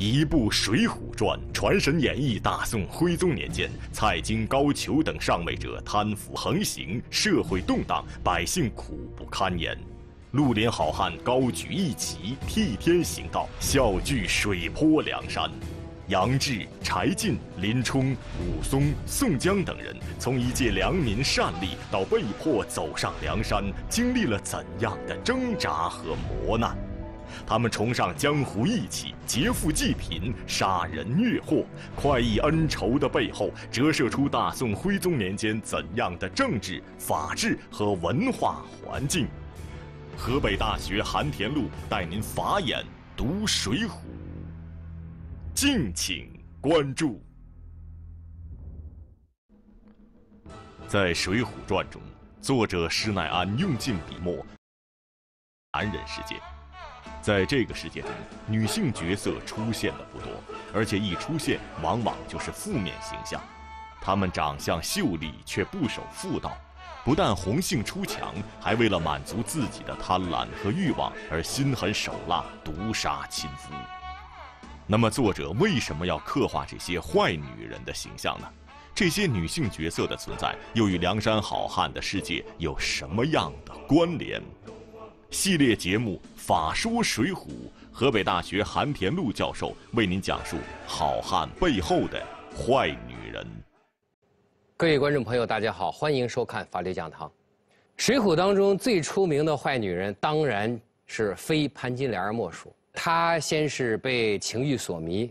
一部《水浒传》传神演绎大宋徽宗年间，蔡京、高俅等上位者贪腐横行，社会动荡，百姓苦不堪言。绿林好汉高举义旗，替天行道，笑聚水泊梁山。杨志、柴进、林冲、武松、宋江等人，从一介良民善吏，到被迫走上梁山，经历了怎样的挣扎和磨难？他们崇尚江湖义气，劫富济贫，杀人越货，快意恩仇的背后，折射出大宋徽宗年间怎样的政治、法治和文化环境？河北大学韩田路带您法眼读《水浒》，敬请关注。在《水浒传》中，作者施耐庵用尽笔墨，男人世界。在这个世界中，女性角色出现的不多，而且一出现，往往就是负面形象。她们长相秀丽，却不守妇道，不但红杏出墙，还为了满足自己的贪婪和欲望而心狠手辣，毒杀亲夫。那么，作者为什么要刻画这些坏女人的形象呢？这些女性角色的存在，又与梁山好汉的世界有什么样的关联？系列节目《法说水浒》，河北大学韩田鹿教授为您讲述好汉背后的坏女人。各位观众朋友，大家好，欢迎收看《法律讲堂》。水浒当中最出名的坏女人当然是非潘金莲莫属。她先是被情欲所迷，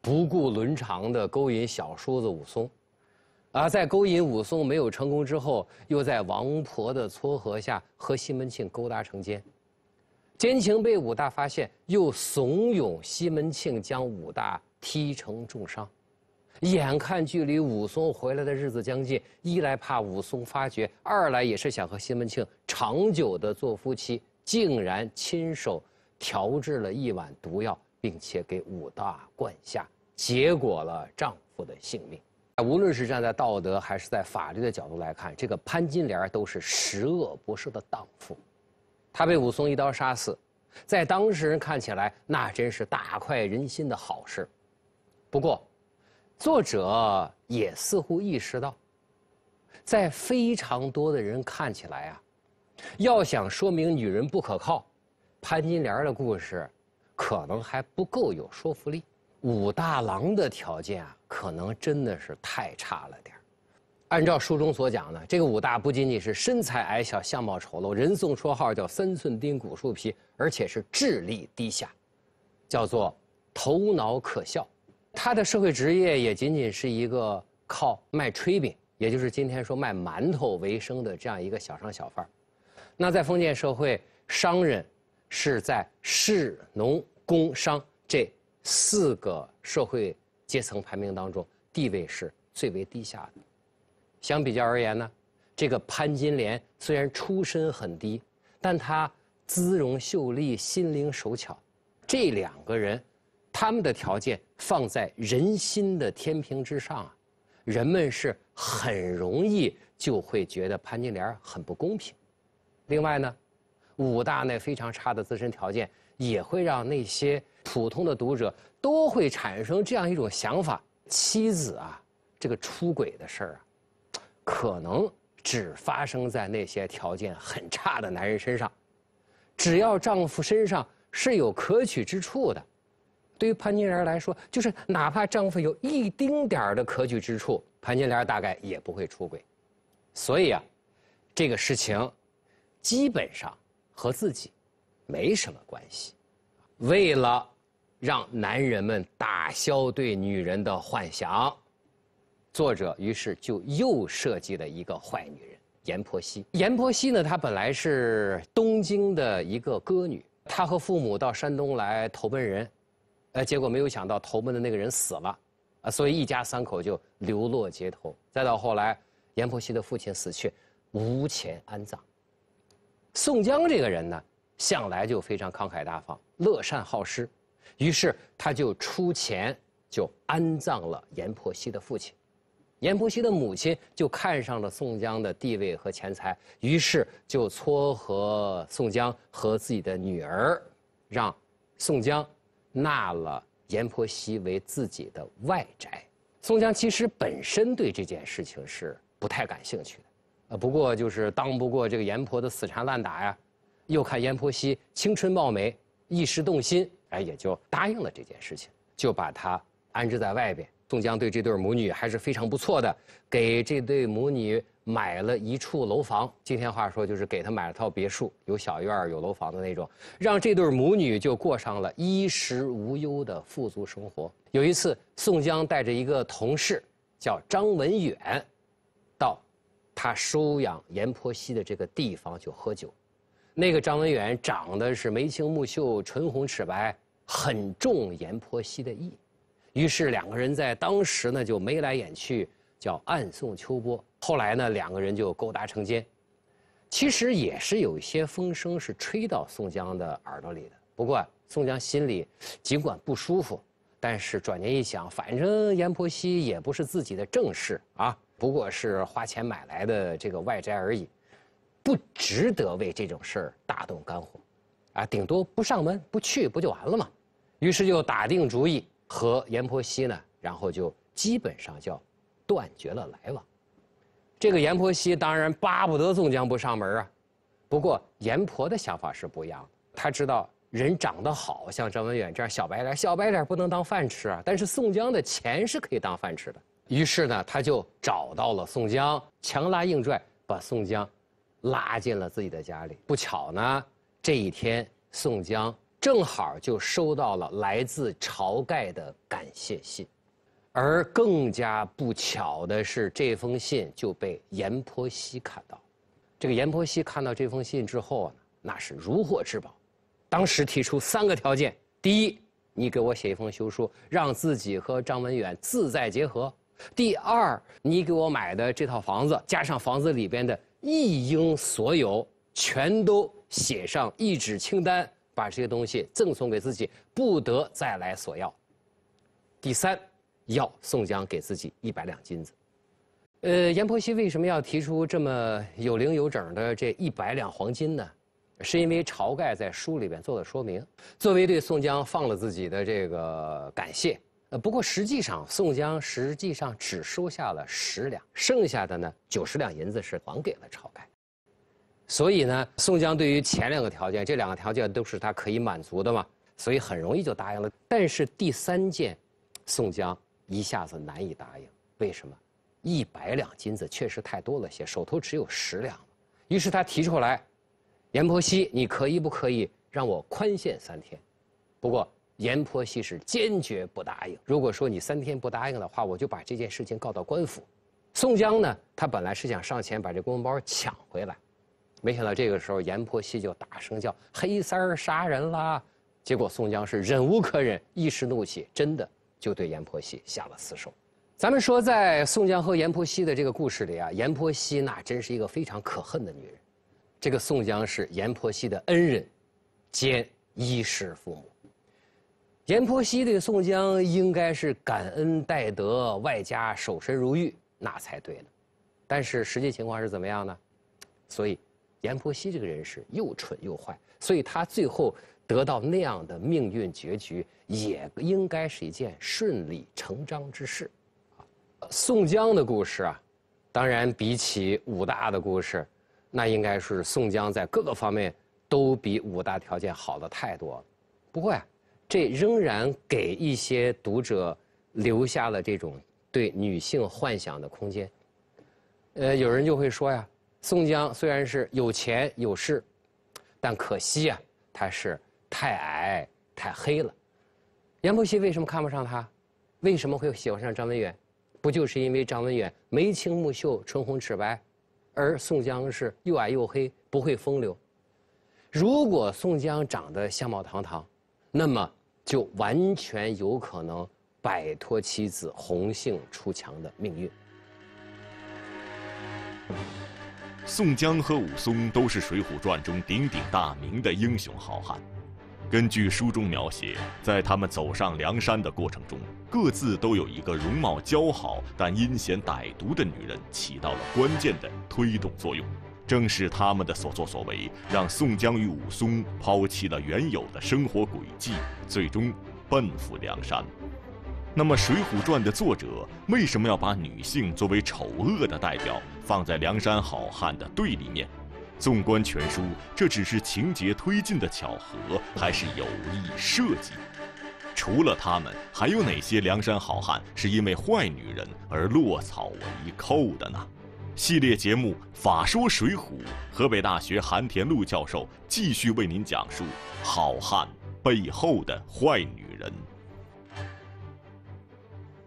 不顾伦常的勾引小叔子武松。啊，在勾引武松没有成功之后，又在王婆的撮合下和西门庆勾搭成奸，奸情被武大发现，又怂恿西门庆将武大踢成重伤。眼看距离武松回来的日子将近，一来怕武松发觉，二来也是想和西门庆长久的做夫妻，竟然亲手调制了一碗毒药，并且给武大灌下，结果了丈夫的性命。无论是站在道德还是在法律的角度来看，这个潘金莲都是十恶不赦的荡妇。她被武松一刀杀死，在当事人看起来，那真是大快人心的好事。不过，作者也似乎意识到，在非常多的人看起来啊，要想说明女人不可靠，潘金莲的故事可能还不够有说服力。武大郎的条件啊。可能真的是太差了点按照书中所讲呢，这个武大不仅仅是身材矮小、相貌丑陋，人送绰号叫“三寸钉、骨树皮”，而且是智力低下，叫做“头脑可笑”。他的社会职业也仅仅是一个靠卖炊饼，也就是今天说卖馒头为生的这样一个小商小贩。那在封建社会，商人是在士、农、工、商这四个社会。阶层排名当中地位是最为低下的，相比较而言呢，这个潘金莲虽然出身很低，但她姿容秀丽、心灵手巧，这两个人，他们的条件放在人心的天平之上啊，人们是很容易就会觉得潘金莲很不公平。另外呢，武大那非常差的自身条件也会让那些。普通的读者都会产生这样一种想法：妻子啊，这个出轨的事儿啊，可能只发生在那些条件很差的男人身上。只要丈夫身上是有可取之处的，对于潘金莲来说，就是哪怕丈夫有一丁点儿的可取之处，潘金莲大概也不会出轨。所以啊，这个事情基本上和自己没什么关系。为了让男人们打消对女人的幻想，作者于是就又设计了一个坏女人阎婆惜。阎婆惜呢，她本来是东京的一个歌女，她和父母到山东来投奔人，呃，结果没有想到投奔的那个人死了，啊，所以一家三口就流落街头。再到后来，阎婆惜的父亲死去，无钱安葬。宋江这个人呢，向来就非常慷慨大方，乐善好施。于是他就出钱就安葬了阎婆惜的父亲，阎婆惜的母亲就看上了宋江的地位和钱财，于是就撮合宋江和自己的女儿，让宋江纳了阎婆惜为自己的外宅。宋江其实本身对这件事情是不太感兴趣的，呃，不过就是当不过这个阎婆的死缠烂打呀，又看阎婆惜青春貌美，一时动心。哎，也就答应了这件事情，就把她安置在外边。宋江对这对母女还是非常不错的，给这对母女买了一处楼房，今天话说就是给他买了套别墅，有小院有楼房的那种，让这对母女就过上了衣食无忧的富足生活。有一次，宋江带着一个同事叫张文远，到他收养阎婆惜的这个地方去喝酒。那个张文远长得是眉清目秀、唇红齿白，很重阎婆惜的意，于是两个人在当时呢就眉来眼去，叫暗送秋波。后来呢，两个人就勾搭成奸，其实也是有一些风声是吹到宋江的耳朵里的。不过宋江心里尽管不舒服，但是转念一想，反正阎婆惜也不是自己的正室啊，不过是花钱买来的这个外宅而已。不值得为这种事儿大动肝火，啊，顶多不上门不去不就完了嘛。于是就打定主意和阎婆惜呢，然后就基本上叫断绝了来往。这个阎婆惜当然巴不得宋江不上门啊。不过阎婆的想法是不一样，他知道人长得好像张文远这样小白脸，小白脸不能当饭吃啊。但是宋江的钱是可以当饭吃的。于是呢，他就找到了宋江，强拉硬拽把宋江。拉进了自己的家里，不巧呢，这一天宋江正好就收到了来自晁盖的感谢信，而更加不巧的是，这封信就被阎婆惜看到。这个阎婆惜看到这封信之后呢，那是如获至宝，当时提出三个条件：第一，你给我写一封休书，让自己和张文远自在结合；第二，你给我买的这套房子，加上房子里边的。一应所有全都写上一纸清单，把这些东西赠送给自己，不得再来索要。第三，要宋江给自己一百两金子。呃，阎婆惜为什么要提出这么有零有整的这一百两黄金呢？是因为晁盖在书里边做了说明，作为对宋江放了自己的这个感谢。呃，不过实际上，宋江实际上只收下了十两，剩下的呢，九十两银子是还给了晁盖。所以呢，宋江对于前两个条件，这两个条件都是他可以满足的嘛，所以很容易就答应了。但是第三件，宋江一下子难以答应。为什么？一百两金子确实太多了些，手头只有十两。于是他提出来，阎婆惜，你可以不可以让我宽限三天？不过。阎婆惜是坚决不答应。如果说你三天不答应的话，我就把这件事情告到官府。宋江呢，他本来是想上前把这公文包抢回来，没想到这个时候阎婆惜就大声叫：“黑三儿杀人啦！”结果宋江是忍无可忍，一时怒气，真的就对阎婆惜下了死手。咱们说，在宋江和阎婆惜的这个故事里啊，阎婆惜那真是一个非常可恨的女人。这个宋江是阎婆惜的恩人，兼衣食父母。阎婆惜对宋江应该是感恩戴德，外加守身如玉，那才对呢。但是实际情况是怎么样呢？所以，阎婆惜这个人是又蠢又坏，所以他最后得到那样的命运结局，也应该是一件顺理成章之事。宋江的故事啊，当然比起武大的故事，那应该是宋江在各个方面都比武大条件好的太多了。不会。这仍然给一些读者留下了这种对女性幻想的空间。呃，有人就会说呀，宋江虽然是有钱有势，但可惜啊，他是太矮太黑了。阎婆惜为什么看不上他？为什么会喜欢上张文远？不就是因为张文远眉清目秀、唇红齿白，而宋江是又矮又黑，不会风流？如果宋江长得相貌堂堂，那么就完全有可能摆脱妻子红杏出墙的命运。宋江和武松都是《水浒传》中鼎鼎大名的英雄好汉。根据书中描写，在他们走上梁山的过程中，各自都有一个容貌姣好但阴险歹毒的女人起到了关键的推动作用。正是他们的所作所为，让宋江与武松抛弃了原有的生活轨迹，最终奔赴梁山。那么，《水浒传》的作者为什么要把女性作为丑恶的代表，放在梁山好汉的对立面？纵观全书，这只是情节推进的巧合，还是有意设计？除了他们，还有哪些梁山好汉是因为坏女人而落草为寇的呢？系列节目《法说水浒》，河北大学韩田禄教授继续为您讲述好汉背后的坏女人。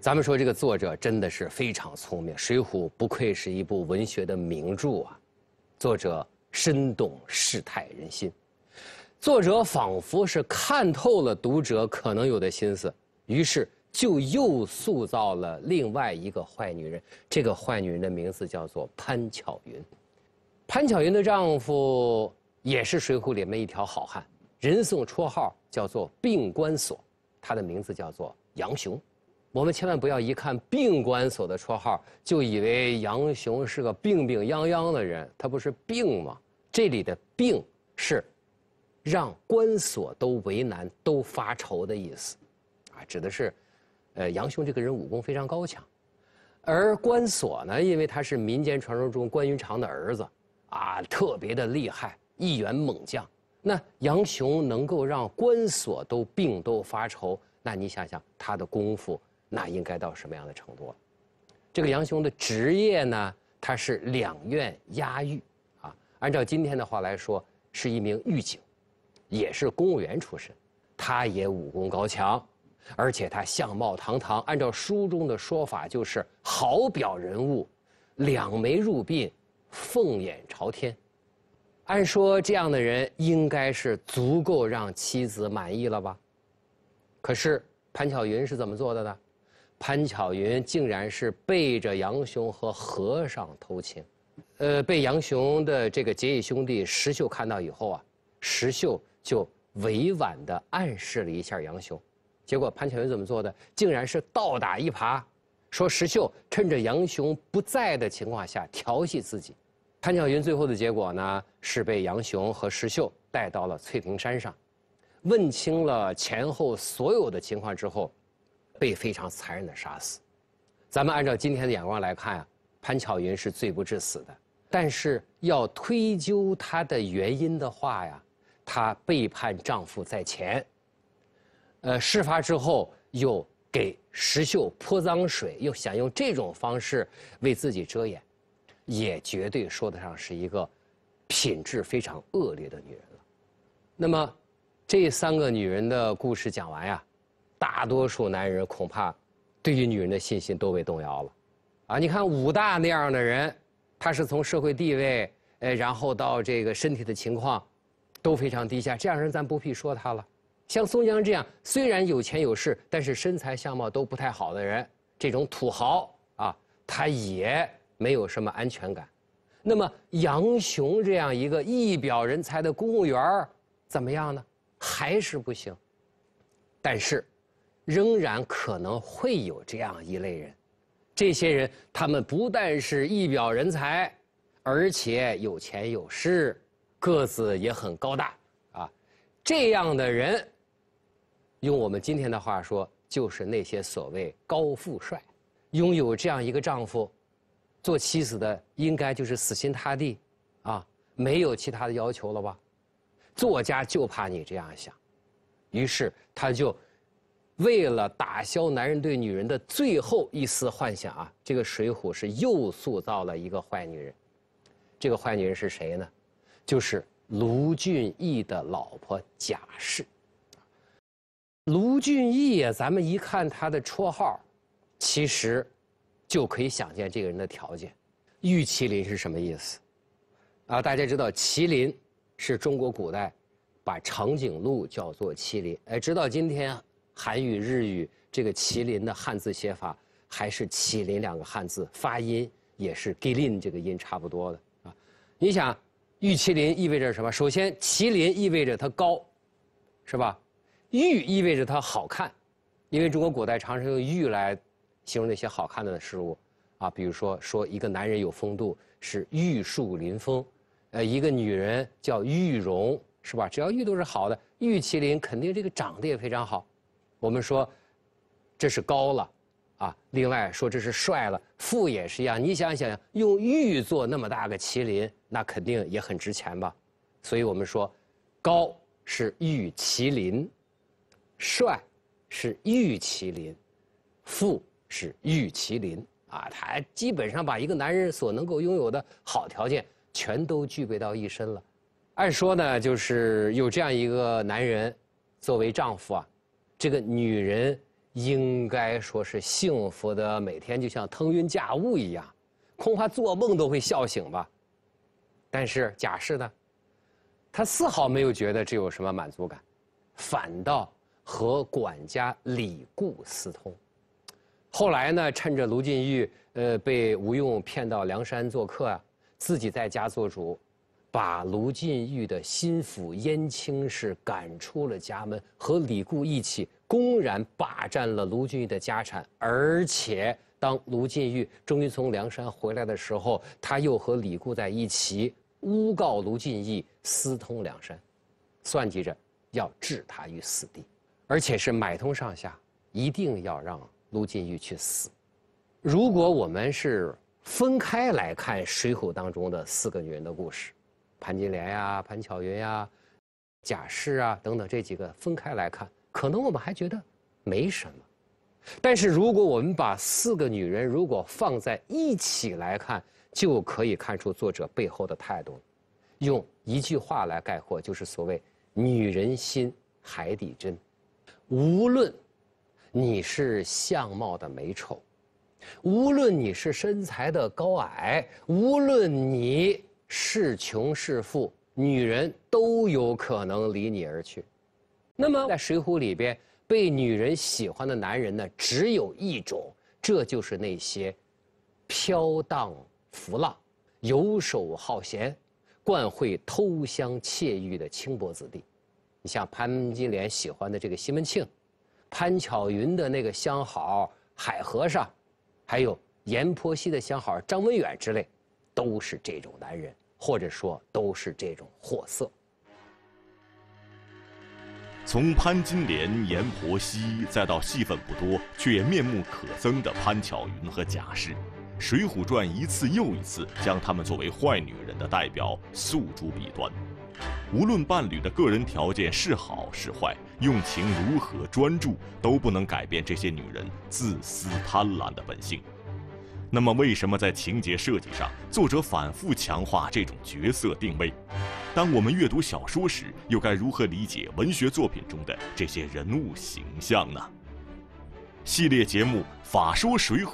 咱们说这个作者真的是非常聪明，《水浒》不愧是一部文学的名著啊！作者深懂世态人心，作者仿佛是看透了读者可能有的心思，于是。就又塑造了另外一个坏女人，这个坏女人的名字叫做潘巧云，潘巧云的丈夫也是水浒里面一条好汉，人送绰号叫做病关索，他的名字叫做杨雄，我们千万不要一看病关索的绰号就以为杨雄是个病病殃殃的人，他不是病吗？这里的病是让关索都为难、都发愁的意思，啊，指的是。呃，杨雄这个人武功非常高强，而关索呢，因为他是民间传说中关云长的儿子，啊，特别的厉害，一员猛将。那杨雄能够让关索都病都发愁，那你想想他的功夫，那应该到什么样的程度？了？这个杨雄的职业呢，他是两院押狱，啊，按照今天的话来说，是一名狱警，也是公务员出身，他也武功高强。而且他相貌堂堂，按照书中的说法，就是好表人物，两眉入鬓，凤眼朝天。按说这样的人应该是足够让妻子满意了吧？可是潘巧云是怎么做的呢？潘巧云竟然是背着杨雄和和尚偷情，呃，被杨雄的这个结义兄弟石秀看到以后啊，石秀就委婉地暗示了一下杨雄。结果潘巧云怎么做的？竟然是倒打一耙，说石秀趁着杨雄不在的情况下调戏自己。潘巧云最后的结果呢，是被杨雄和石秀带到了翠屏山上，问清了前后所有的情况之后，被非常残忍的杀死。咱们按照今天的眼光来看呀，潘巧云是罪不至死的。但是要推究她的原因的话呀，她背叛丈夫在前。呃，事发之后又给石秀泼脏水，又想用这种方式为自己遮掩，也绝对说得上是一个品质非常恶劣的女人了。那么，这三个女人的故事讲完呀，大多数男人恐怕对于女人的信心都被动摇了。啊，你看武大那样的人，他是从社会地位，呃，然后到这个身体的情况都非常低下，这样人咱不必说他了。像宋江这样虽然有钱有势，但是身材相貌都不太好的人，这种土豪啊，他也没有什么安全感。那么杨雄这样一个一表人才的公务员怎么样呢？还是不行。但是，仍然可能会有这样一类人，这些人他们不但是一表人才，而且有钱有势，个子也很高大啊，这样的人。用我们今天的话说，就是那些所谓高富帅，拥有这样一个丈夫，做妻子的应该就是死心塌地，啊，没有其他的要求了吧？作家就怕你这样想，于是他就为了打消男人对女人的最后一丝幻想啊，这个《水浒》是又塑造了一个坏女人，这个坏女人是谁呢？就是卢俊义的老婆贾氏。卢俊义啊，咱们一看他的绰号，其实就可以想见这个人的条件。玉麒麟是什么意思？啊，大家知道麒麟是中国古代把长颈鹿叫做麒麟，哎，直到今天韩语、日语这个麒麟的汉字写法还是麒麟两个汉字，发音也是 g i l i n 这个音差不多的啊。你想，玉麒麟意味着什么？首先，麒麟意味着它高，是吧？玉意味着它好看，因为中国古代常常用玉来形容那些好看的事物，啊，比如说说一个男人有风度是玉树临风，呃，一个女人叫玉容，是吧？只要玉都是好的，玉麒麟肯定这个长得也非常好。我们说这是高了，啊，另外说这是帅了，富也是一样。你想想，用玉做那么大个麒麟，那肯定也很值钱吧？所以我们说，高是玉麒麟。帅，是玉麒麟，富是玉麒麟啊！他基本上把一个男人所能够拥有的好条件全都具备到一身了。按说呢，就是有这样一个男人作为丈夫啊，这个女人应该说是幸福的，每天就像腾云驾雾一样，恐怕做梦都会笑醒吧。但是贾氏呢，他丝毫没有觉得这有什么满足感，反倒。和管家李固私通，后来呢？趁着卢俊义呃被吴用骗到梁山做客啊，自己在家做主，把卢俊义的心腹燕青氏赶出了家门，和李固一起公然霸占了卢俊义的家产。而且当卢俊义终于从梁山回来的时候，他又和李固在一起诬告卢俊义私通梁山，算计着要置他于死地。而且是买通上下，一定要让卢俊义去死。如果我们是分开来看《水浒》当中的四个女人的故事，潘金莲呀、潘巧云呀、贾氏啊等等这几个分开来看，可能我们还觉得没什么。但是如果我们把四个女人如果放在一起来看，就可以看出作者背后的态度了。用一句话来概括，就是所谓“女人心，海底针”。无论你是相貌的美丑，无论你是身材的高矮，无论你是穷是富，女人都有可能离你而去。那么，在《水浒》里边，被女人喜欢的男人呢，只有一种，这就是那些飘荡浮浪、游手好闲、惯会偷香窃玉的轻薄子弟。你像潘金莲喜欢的这个西门庆，潘巧云的那个相好海和尚，还有阎婆惜的相好张文远之类，都是这种男人，或者说都是这种货色。从潘金莲、阎婆惜，再到戏份不多却面目可憎的潘巧云和贾氏，《水浒传》一次又一次将他们作为坏女人的代表，诉诸笔端。无论伴侣的个人条件是好是坏，用情如何专注，都不能改变这些女人自私贪婪的本性。那么，为什么在情节设计上，作者反复强化这种角色定位？当我们阅读小说时，又该如何理解文学作品中的这些人物形象呢？系列节目《法说水浒》，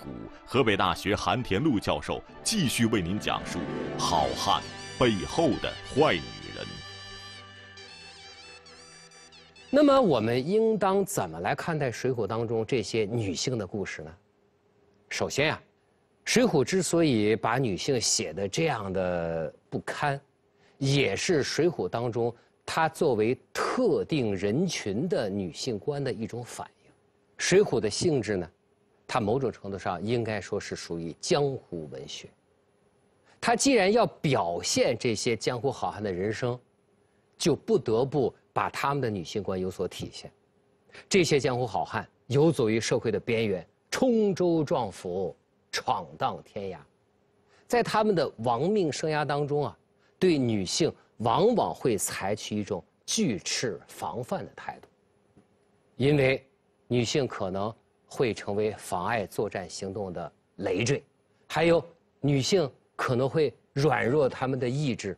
河北大学韩田禄教授继续为您讲述好汉背后的坏。那么我们应当怎么来看待《水浒》当中这些女性的故事呢？首先呀，《水浒》之所以把女性写的这样的不堪，也是《水浒》当中它作为特定人群的女性观的一种反应。《水浒》的性质呢，它某种程度上应该说是属于江湖文学。它既然要表现这些江湖好汉的人生。就不得不把他们的女性观有所体现。这些江湖好汉游走于社会的边缘，冲舟撞府，闯荡天涯，在他们的亡命生涯当中啊，对女性往往会采取一种拒斥、防范的态度，因为女性可能会成为妨碍作战行动的累赘，还有女性可能会软弱他们的意志，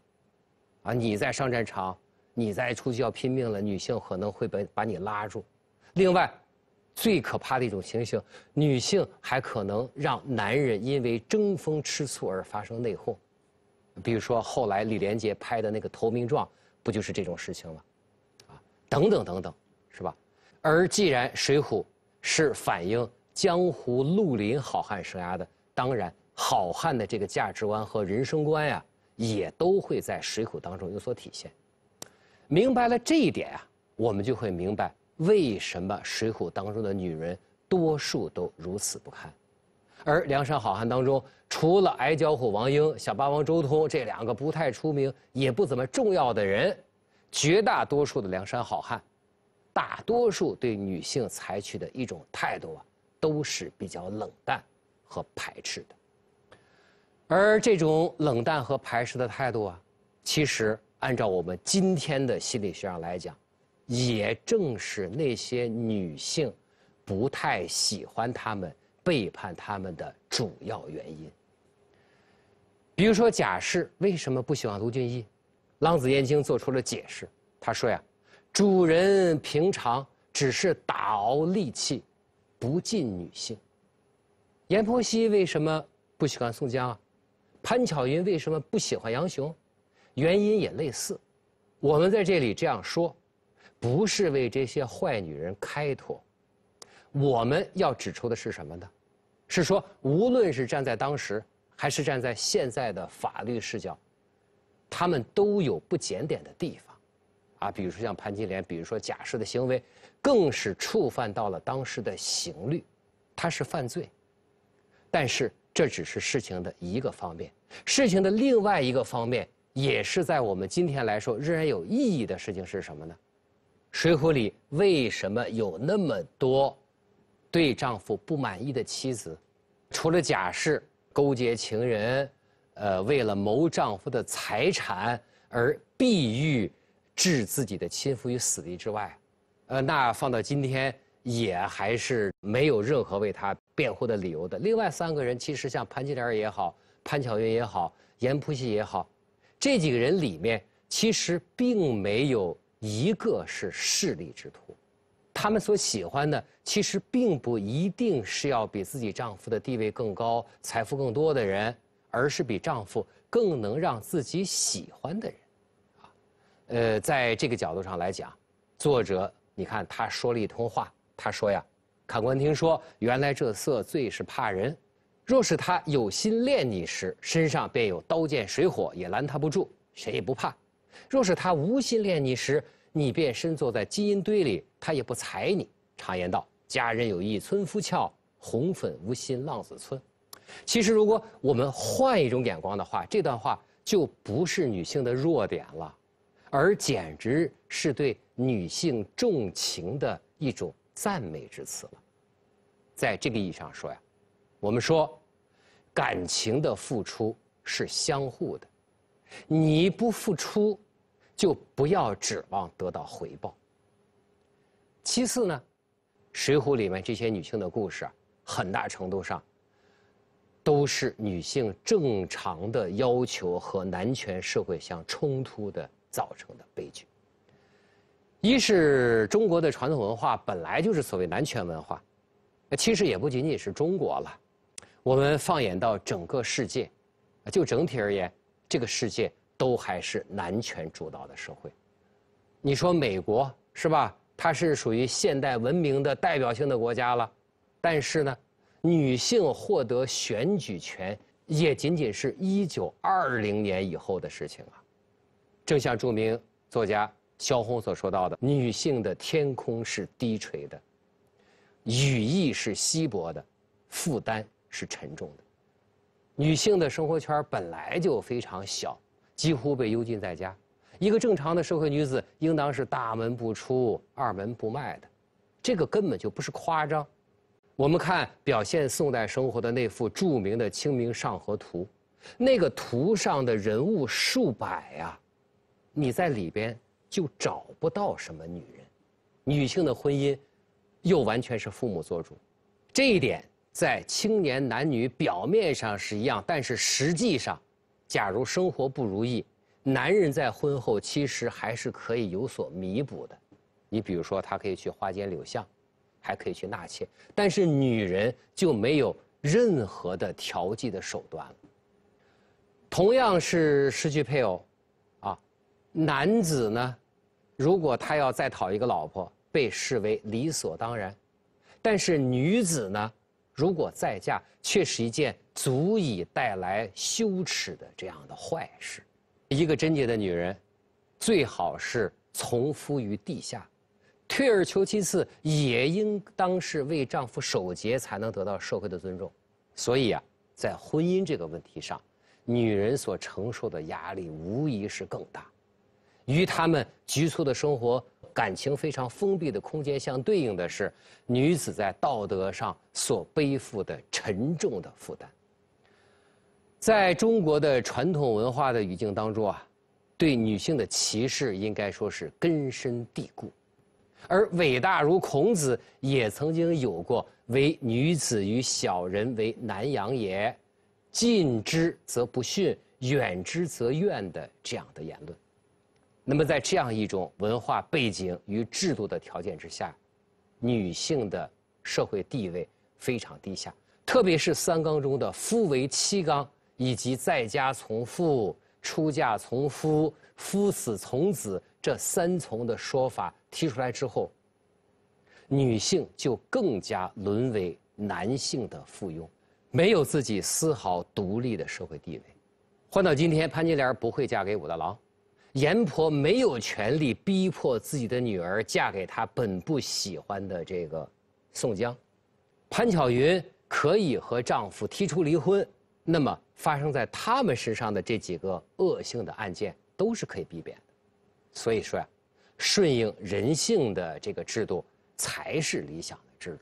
啊，你在上战场。你再出去要拼命了，女性可能会把把你拉住。另外，最可怕的一种情形，女性还可能让男人因为争风吃醋而发生内讧。比如说后来李连杰拍的那个《投名状》，不就是这种事情吗？啊，等等等等，是吧？而既然《水浒》是反映江湖绿林好汉生涯的，当然好汉的这个价值观和人生观呀，也都会在《水浒》当中有所体现。明白了这一点啊，我们就会明白为什么《水浒》当中的女人多数都如此不堪，而梁山好汉当中，除了矮脚虎王英、小霸王周通这两个不太出名也不怎么重要的人，绝大多数的梁山好汉，大多数对女性采取的一种态度啊，都是比较冷淡和排斥的。而这种冷淡和排斥的态度啊，其实。按照我们今天的心理学上来讲，也正是那些女性不太喜欢他们背叛他们的主要原因。比如说贾氏为什么不喜欢卢俊义？浪子燕青做出了解释，他说呀：“主人平常只是打熬力气，不近女性。”阎婆惜为什么不喜欢宋江啊？潘巧云为什么不喜欢杨雄？原因也类似，我们在这里这样说，不是为这些坏女人开脱，我们要指出的是什么呢？是说，无论是站在当时，还是站在现在的法律视角，他们都有不检点的地方，啊，比如说像潘金莲，比如说贾氏的行为，更是触犯到了当时的刑律，她是犯罪，但是这只是事情的一个方面，事情的另外一个方面。也是在我们今天来说仍然有意义的事情是什么呢？《水浒》里为什么有那么多对丈夫不满意的妻子？除了假释勾结情人，呃，为了谋丈夫的财产而必欲置自己的亲夫于死地之外，呃，那放到今天也还是没有任何为他辩护的理由的。另外三个人其实像潘金莲也好，潘巧云也好，阎婆惜也好。这几个人里面，其实并没有一个是势利之徒，他们所喜欢的，其实并不一定是要比自己丈夫的地位更高、财富更多的人，而是比丈夫更能让自己喜欢的人，啊，呃，在这个角度上来讲，作者，你看他说了一通话，他说呀，看官听说，原来这色最是怕人。若是他有心恋你时，身上便有刀剑水火也拦他不住，谁也不怕；若是他无心恋你时，你便身坐在金银堆里，他也不睬你。常言道：“佳人有意村夫俏，红粉无心浪子村。”其实，如果我们换一种眼光的话，这段话就不是女性的弱点了，而简直是对女性重情的一种赞美之词了。在这个意义上说呀。我们说，感情的付出是相互的，你不付出，就不要指望得到回报。其次呢，《水浒》里面这些女性的故事啊，很大程度上都是女性正常的要求和男权社会相冲突的造成的悲剧。一是中国的传统文化本来就是所谓男权文化，其实也不仅仅是中国了。我们放眼到整个世界，就整体而言，这个世界都还是男权主导的社会。你说美国是吧？它是属于现代文明的代表性的国家了，但是呢，女性获得选举权也仅仅是一九二零年以后的事情啊。正像著名作家萧红所说到的：“女性的天空是低垂的，羽翼是稀薄的，负担。”是沉重的，女性的生活圈本来就非常小，几乎被幽禁在家。一个正常的社会女子，应当是大门不出、二门不迈的，这个根本就不是夸张。我们看表现宋代生活的那幅著名的《清明上河图》，那个图上的人物数百呀，你在里边就找不到什么女人。女性的婚姻，又完全是父母做主，这一点。在青年男女表面上是一样，但是实际上，假如生活不如意，男人在婚后其实还是可以有所弥补的。你比如说，他可以去花间柳巷，还可以去纳妾；但是女人就没有任何的调剂的手段了。同样是失去配偶，啊，男子呢，如果他要再讨一个老婆，被视为理所当然；但是女子呢？如果再嫁，却是一件足以带来羞耻的这样的坏事。一个贞洁的女人，最好是从夫于地下；退而求其次，也应当是为丈夫守节，才能得到社会的尊重。所以啊，在婚姻这个问题上，女人所承受的压力无疑是更大，与她们局促的生活。感情非常封闭的空间，相对应的是女子在道德上所背负的沉重的负担。在中国的传统文化的语境当中啊，对女性的歧视应该说是根深蒂固。而伟大如孔子，也曾经有过“唯女子与小人为难养也，近之则不逊，远之则怨”的这样的言论。那么，在这样一种文化背景与制度的条件之下，女性的社会地位非常低下。特别是《三纲》中的“夫为妻纲”，以及“在家从父，出嫁从夫，夫死从子”这三从的说法提出来之后，女性就更加沦为男性的附庸，没有自己丝毫独立的社会地位。换到今天，潘金莲不会嫁给武大郎。阎婆没有权利逼迫自己的女儿嫁给他本不喜欢的这个宋江，潘巧云可以和丈夫提出离婚。那么发生在他们身上的这几个恶性的案件都是可以避免。的。所以说呀，顺应人性的这个制度才是理想的制度。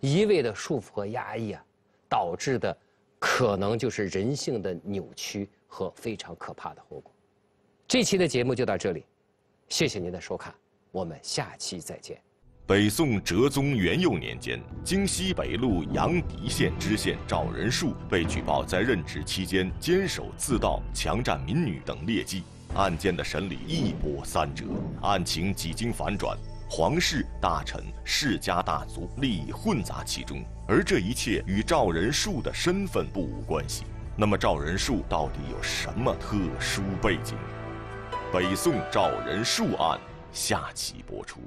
一味的束缚和压抑啊，导致的可能就是人性的扭曲和非常可怕的后果。这期的节目就到这里，谢谢您的收看，我们下期再见。北宋哲宗元佑年间，京西北路阳翟县知县赵仁树被举报在任职期间监守自盗、强占民女等劣迹。案件的审理一波三折，案情几经反转，皇室大臣、世家大族利益混杂其中，而这一切与赵仁树的身份不无关系。那么，赵仁树到底有什么特殊背景？北宋赵仁恕案，下期播出。